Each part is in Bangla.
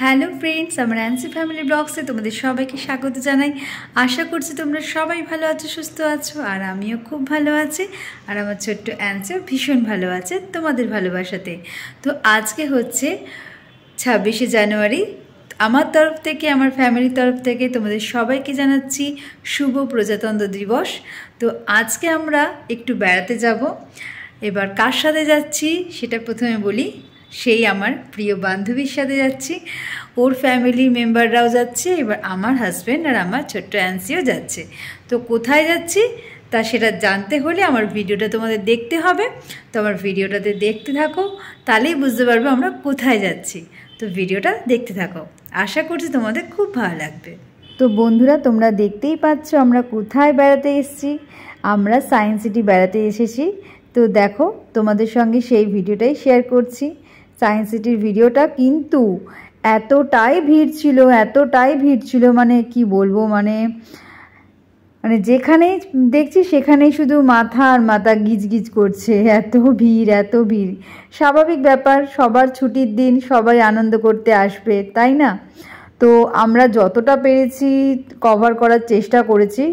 হ্যালো ফ্রেন্ডস আমার অ্যান্সি ফ্যামিলি ব্লগসে তোমাদের সবাইকে স্বাগত জানাই আশা করছি তোমরা সবাই ভালো আছো সুস্থ আছো আর আমিও খুব ভালো আছি আর আমার ছোট্ট অ্যান্সিও ভীষণ ভালো আছে তোমাদের ভালোবাসাতে তো আজকে হচ্ছে ছাব্বিশে জানুয়ারি আমার তরফ থেকে আমার ফ্যামিলির তরফ থেকে তোমাদের সবাইকে জানাচ্ছি শুভ প্রজাতন্ত্র দিবস তো আজকে আমরা একটু বেড়াতে যাব এবার কার সাথে যাচ্ছি সেটা প্রথমে বলি সেই আমার প্রিয় বান্ধবীর সাথে যাচ্ছি ওর ফ্যামিলির মেম্বাররাও যাচ্ছে এবার আমার হাজব্যান্ড আর আমার ছোট্ট অ্যান্সিও যাচ্ছে তো কোথায় যাচ্ছি তা সেটা জানতে হলে আমার ভিডিওটা তোমাদের দেখতে হবে তো আমার ভিডিওটাতে দেখতে থাকো তাহলেই বুঝতে পারবে আমরা কোথায় যাচ্ছি তো ভিডিওটা দেখতে থাকো আশা করছি তোমাদের খুব ভালো লাগবে তো বন্ধুরা তোমরা দেখতেই পাচ্ছ আমরা কোথায় বেড়াতে এসেছি আমরা সায়েন্স সিটি বেড়াতে এসেছি তো দেখো তোমাদের সঙ্গে সেই ভিডিওটাই শেয়ার করছি সায়েন্স সিটির ভিডিওটা কিন্তু এতটাই ভিড় ছিল এতটাই ভিড় ছিল মানে কি বলবো মানে মানে যেখানেই দেখছি সেখানেই শুধু মাথা আর মাথা গিজগিজ করছে এত ভিড় এত ভিড় স্বাভাবিক ব্যাপার সবার ছুটির দিন সবাই আনন্দ করতে আসবে তাই না তো আমরা যতটা পেরেছি কভার করার চেষ্টা করেছি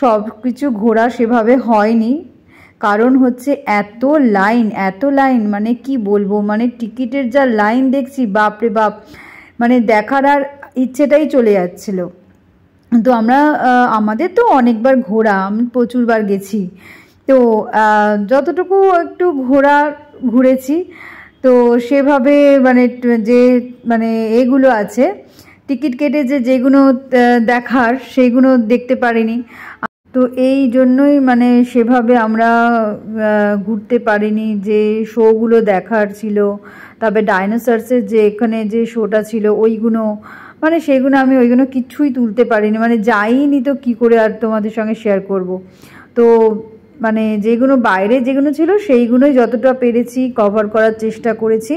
সব কিছু ঘোরা সেভাবে হয়নি কারণ হচ্ছে এত লাইন এত লাইন মানে কি বলবো মানে টিকিটের যা লাইন দেখছি বাপরে বাপ মানে দেখার আর ইচ্ছেটাই চলে যাচ্ছিল তো আমরা আমাদের তো অনেকবার ঘোরা আমি প্রচুরবার গেছি তো যতটুকু একটু ঘোরা ঘুরেছি তো সেভাবে মানে যে মানে এগুলো আছে টিকিট কেটে যে যেগুলো দেখার সেগুলো দেখতে পারিনি তো এই জন্যই মানে সেভাবে আমরা ঘুরতে পারিনি যে শোগুলো দেখার ছিল তবে ডাইনোসার্সের যে এখানে যে শোটা ছিল ওইগুলো মানে সেগুলো আমি ওইগুলো কিচ্ছুই তুলতে পারিনি মানে যাইনি তো কী করে আর তোমাদের সঙ্গে শেয়ার করব তো মানে যেগুলো বাইরে যেগুলো ছিল সেইগুলোই যতটা পেরেছি কভার করার চেষ্টা করেছি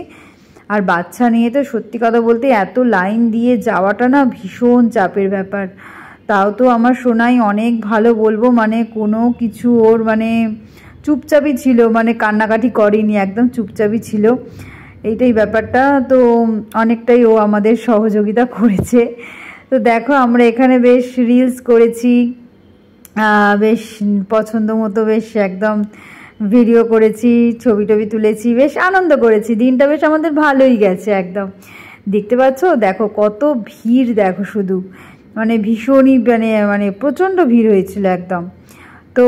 আর বাচ্চা নিয়ে তো সত্যি কথা বলতে এত লাইন দিয়ে যাওয়াটা না ভীষণ চাপের ব্যাপার তাও তো আমার শোনাই অনেক ভালো বলবো মানে কোনো কিছু ওর মানে চুপচাপই ছিল মানে কান্নাকাটি করেনি একদম চুপচাপই ছিল এইটাই ব্যাপারটা তো অনেকটাই ও আমাদের সহযোগিতা করেছে তো দেখো আমরা এখানে বেশ রিলস করেছি বেশ পছন্দ মতো বেশ একদম ভিডিও করেছি ছবি টবি তুলেছি বেশ আনন্দ করেছি দিনটা বেশ আমাদের ভালোই গেছে একদম দেখতে পাচ্ছ দেখো কত ভিড় দেখো শুধু মানে ভীষণই মানে মানে প্রচণ্ড ভিড় হয়েছিল একদম তো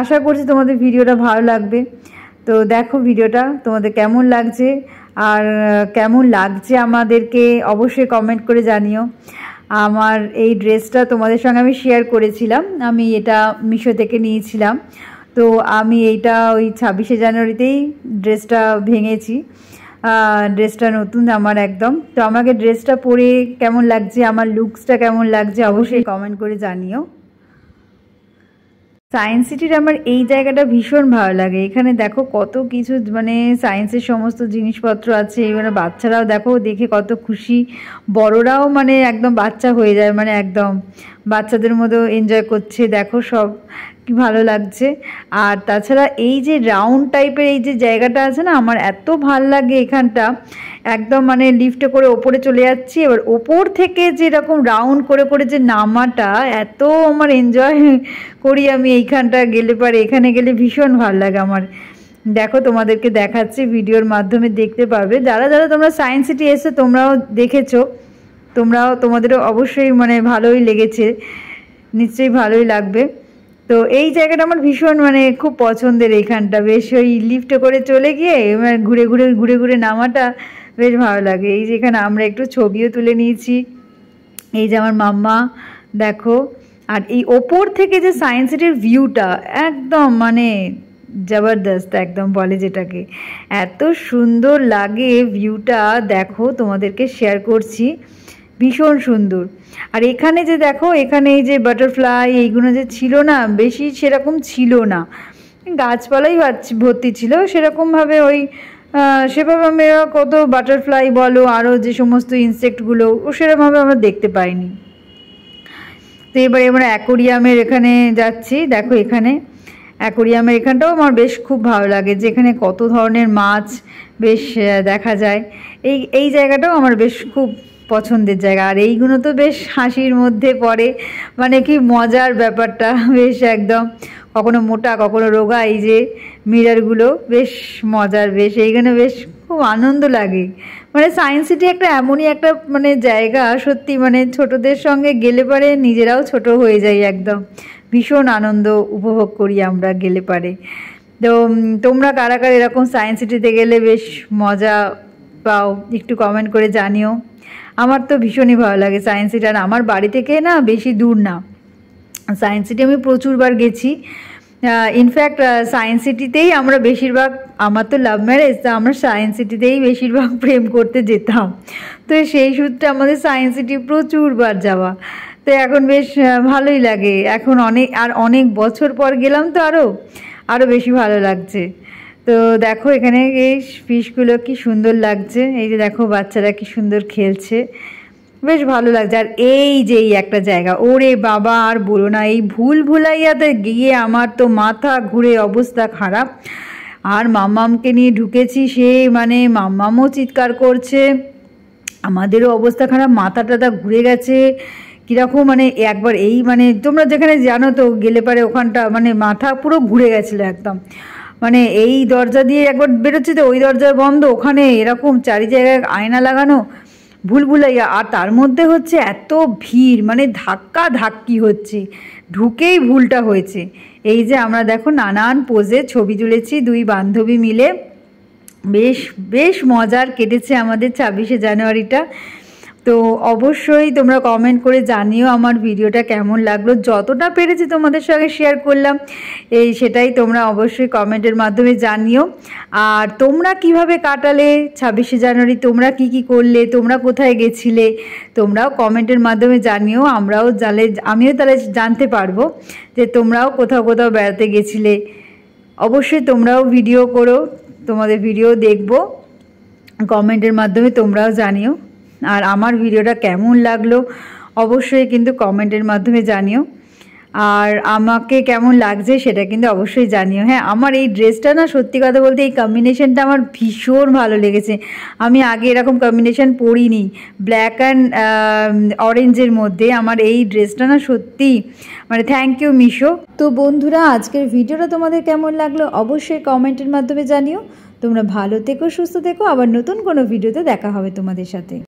আশা করছি তোমাদের ভিডিওটা ভালো লাগবে তো দেখো ভিডিওটা তোমাদের কেমন লাগছে আর কেমন লাগছে আমাদেরকে অবশ্যই কমেন্ট করে জানিও আমার এই ড্রেসটা তোমাদের সঙ্গে আমি শেয়ার করেছিলাম আমি এটা মিশো থেকে নিয়েছিলাম তো আমি এইটা ওই ছাব্বিশে জানুয়ারিতেই ড্রেসটা ভেঙেছি ড্রেসটা নতুন আমার একদম তো আমাকে ড্রেসটা পরে কেমন লাগছে আমার লুকসটা কেমন লাগছে অবশ্যই কমেন্ট করে জানিও সায়েন্স সিটির আমার এই জায়গাটা ভীষণ ভালো লাগে এখানে দেখো কত কিছু মানে সায়েন্সের সমস্ত জিনিসপত্র আছে মানে বাচ্চারাও দেখো দেখে কত খুশি বড়রাও মানে একদম বাচ্চা হয়ে যায় মানে একদম বাচ্চাদের মধ্যেও এনজয় করছে দেখো সব কি ভালো লাগছে আর তাছাড়া এই যে রাউন্ড টাইপের এই যে জায়গাটা আছে না আমার এত ভাল লাগে এখানটা একদম মানে লিফটে করে ওপরে চলে যাচ্ছি এবার ওপর থেকে যেরকম রাউন্ড করে করে যে নামাটা এত আমার এনজয় করি আমি এইখানটা গেলে পারে এখানে গেলে ভীষণ ভাল লাগে আমার দেখো তোমাদেরকে দেখাচ্ছি ভিডিওর মাধ্যমে দেখতে পাবে যারা যারা তোমরা সায়েন্স সিটি এসে তোমরাও দেখেছো তোমরাও তোমাদেরও অবশ্যই মানে ভালোই লেগেছে নিশ্চয়ই ভালোই লাগবে তো এই জায়গাটা আমার ভীষণ মানে খুব পছন্দের এইখানটা বেশ ওই লিফটে করে চলে গিয়ে মানে ঘুরে ঘুরে ঘুরে ঘুরে নামাটা বেশ ভালো লাগে এই যেখানে আমরা একটু ছবিও তুলে নিয়েছি এই যে আমার মাম্মা দেখো আর এই ওপর থেকে যে সায়েন্স সিটির ভিউটা একদম মানে জবরদস্ত একদম বলে যেটাকে এত সুন্দর লাগে ভিউটা দেখো তোমাদেরকে শেয়ার করছি ভীষণ সুন্দর আর এখানে যে দেখো এখানে এই যে বাটারফ্লাই এইগুলো যে ছিল না বেশি সেরকম ছিল না গাছপালাই ভর্তি ছিল সেরকমভাবে ওই সেভাবে আমরা কত বাটারফ্লাই বলো আরও যে সমস্ত ইনসেক্টগুলো ও সেরকমভাবে আমরা দেখতে পাইনি তো এবারে আমরা অ্যাকোরিয়ামের এখানে যাচ্ছি দেখো এখানে অ্যাকোরিয়ামের এখানটাও আমার বেশ খুব ভালো লাগে যেখানে কত ধরনের মাছ বেশ দেখা যায় এই এই জায়গাটাও আমার বেশ খুব পছন্দের জায়গা আর এইগুলো তো বেশ হাসির মধ্যে পড়ে মানে কি মজার ব্যাপারটা বেশ একদম কখনো মোটা কখনো রোগা এই যে মিরারগুলো বেশ মজার বেশ এইখানে বেশ খুব আনন্দ লাগে মানে সায়েন্স সিটি একটা এমনই একটা মানে জায়গা সত্যি মানে ছোটদের সঙ্গে গেলে পারে নিজেরাও ছোট হয়ে যাই একদম ভীষণ আনন্দ উপভোগ করি আমরা গেলে পারে তো তোমরা কারা কারা এরকম সায়েন্স সিটিতে গেলে বেশ মজা পাও একটু কমেন্ট করে জানিও আমার তো ভীষণই ভালো লাগে সায়েন্স সিটি আর আমার বাড়ি থেকে না বেশি দূর না সায়েন্স সিটি আমি প্রচুরবার গেছি ইনফ্যাক্ট সায়েন্স সিটিতেই আমরা বেশিরভাগ আমার তো লাভ ম্যারেজ তা আমরা সায়েন্স সিটিতেই বেশিরভাগ প্রেম করতে যেতাম তো সেই সূত্রে আমাদের সায়েন্স সিটি প্রচুরবার যাওয়া তো এখন বেশ ভালোই লাগে এখন অনেক আর অনেক বছর পর গেলাম তো আরও আরও বেশি ভালো লাগছে তো দেখো এখানে এই ফিশগুলো কি সুন্দর লাগছে এই যে দেখো বাচ্চারা কি সুন্দর খেলছে বেশ ভালো লাগছে আর এই যে এই একটা জায়গা ওরে বাবা আর বলো না এই ভুল ভুলাইয়াতে গিয়ে আমার তো মাথা ঘুরে অবস্থা খারাপ আর মাম্মামকে নিয়ে ঢুকেছি সে মানে মাম্মামও চিৎকার করছে আমাদেরও অবস্থা খারাপ মাথা টাথা ঘুরে গেছে কীরকম মানে একবার এই মানে তোমরা যেখানে জানো তো গেলে পারে ওখানটা মানে মাথা পুরো ঘুরে গেছিলো একদম মানে এই দরজা দিয়ে একবার বেরোচ্ছে তো ওই দরজা বন্ধ ওখানে এরকম চারি জায়গায় আয়না লাগানো ভুল ভুলাইয়া আর তার মধ্যে হচ্ছে এত ভিড় মানে ধাক্কা ধাক্কি হচ্ছে ঢুকেই ভুলটা হয়েছে এই যে আমরা দেখো নানান পোজে ছবি তুলেছি দুই বান্ধবী মিলে বেশ বেশ মজার কেটেছে আমাদের ছাব্বিশে জানুয়ারিটা তো অবশ্যই তোমরা কমেন্ট করে জানিও আমার ভিডিওটা কেমন লাগলো যতটা পেরেছি তোমাদের সঙ্গে শেয়ার করলাম এই সেটাই তোমরা অবশ্যই কমেন্টের মাধ্যমে জানিও আর তোমরা কিভাবে কাটালে ছাব্বিশে জানুয়ারি তোমরা কি কি করলে তোমরা কোথায় গেছিলে তোমরাও কমেন্টের মাধ্যমে জানিও আমরাও জালে আমিও তাহলে জানতে পারবো যে তোমরাও কোথাও কোথাও বেড়াতে গেছিলে অবশ্যই তোমরাও ভিডিও করো তোমাদের ভিডিও দেখবো কমেন্টের মাধ্যমে তোমরাও জানিও আর আমার ভিডিওটা কেমন লাগলো অবশ্যই কিন্তু কমেন্টের মাধ্যমে জানিও আর আমাকে কেমন লাগছে সেটা কিন্তু অবশ্যই জানিও হ্যাঁ আমার এই ড্রেসটা না সত্যি কথা বলতে এই কম্বিনেশনটা আমার ভীষণ ভালো লেগেছে আমি আগে এরকম কম্বিনেশন পরিনি ব্ল্যাক অ্যান্ড অরেঞ্জের মধ্যে আমার এই ড্রেসটা না সত্যি মানে থ্যাংক ইউ মিশো তো বন্ধুরা আজকের ভিডিওটা তোমাদের কেমন লাগলো অবশ্যই কমেন্টের মাধ্যমে জানিও তোমরা ভালো থেকো সুস্থ থেকো আবার নতুন কোনো ভিডিওতে দেখা হবে তোমাদের সাথে